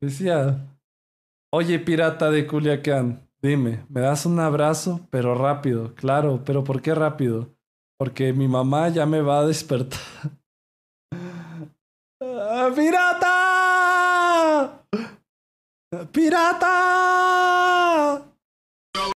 Decía, oye pirata de Culiacán, dime, ¿me das un abrazo? Pero rápido, claro, pero ¿por qué rápido? Porque mi mamá ya me va a despertar. ¡Pirata! ¡Pirata!